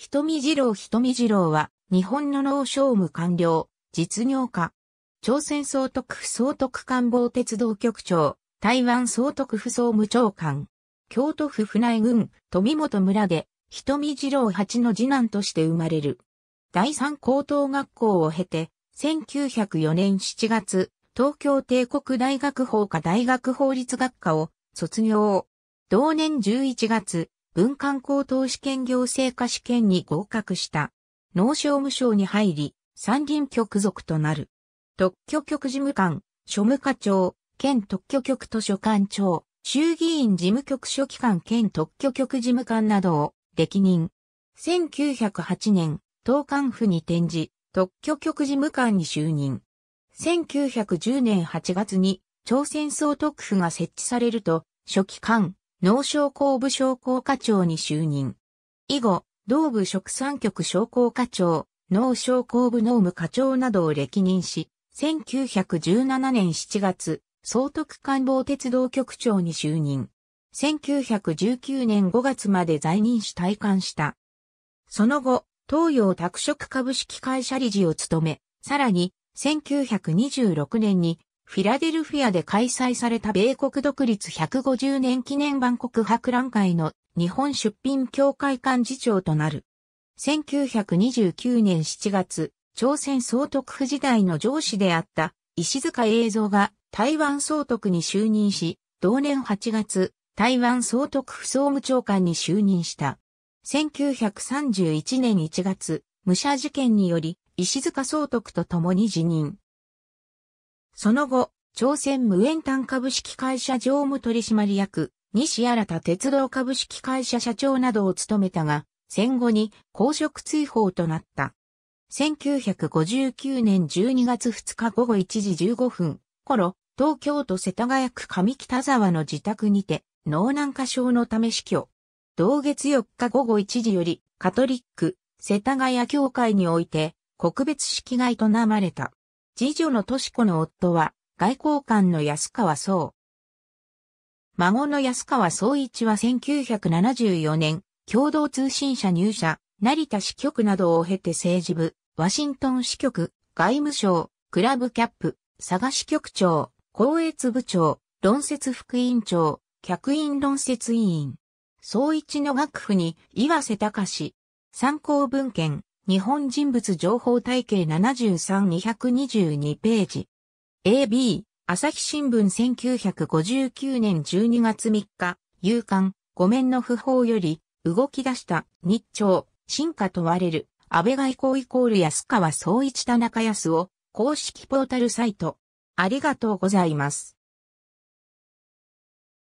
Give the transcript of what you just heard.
瞳二郎瞳二郎は、日本の農商務官僚、実業家。朝鮮総督府総督官房鉄道局長、台湾総督府総務長官。京都府府内郡、富本村で、瞳二郎八の次男として生まれる。第三高等学校を経て、1904年7月、東京帝国大学法科大学法律学科を卒業。同年11月、文官高等試験行政科試験に合格した。農商務省に入り、三輪局属となる。特許局事務官、庶務課長、県特許局図書館長、衆議院事務局書記官兼特許局事務官などを歴任。1908年、東官府に転じ、特許局事務官に就任。1910年8月に朝鮮総督府が設置されると、書記官、農商工部商工課長に就任。以後、同部食産局商工課長、農商工部農務課長などを歴任し、1917年7月、総督官房鉄道局長に就任。1919年5月まで在任し退官した。その後、東洋拓殖株式会社理事を務め、さらに、1926年にフィラデルフィアで開催された米国独立150年記念万国博覧会の日本出品協会幹事長となる。1929年7月、朝鮮総督府時代の上司であった石塚栄三が台湾総督に就任し、同年8月、台湾総督府総務長官に就任した。1931年1月、武者事件により石塚総督と共に辞任。その後、朝鮮無縁炭株式会社常務取締役、西新田鉄道株式会社社長などを務めたが、戦後に公職追放となった。1959年12月2日午後1時15分頃、東京都世田谷区上北沢の自宅にて、脳難化症のため死去。同月4日午後1時より、カトリック、世田谷教会において、告別式が営まれた。次女の敏子の夫は、外交官の安川総。孫の安川総一は1974年、共同通信社入社、成田支局などを経て政治部、ワシントン支局、外務省、クラブキャップ、佐賀支局長、公越部長、論説副委員長、客員論説委員。総一の楽譜に岩瀬隆、参考文献、日本人物情報体系73222ページ。AB、朝日新聞1959年12月3日、夕刊、ごめんの不法より、動き出した日朝、進化問われる、安倍外交イコール安川総一田中康を、公式ポータルサイト。ありがとうございます。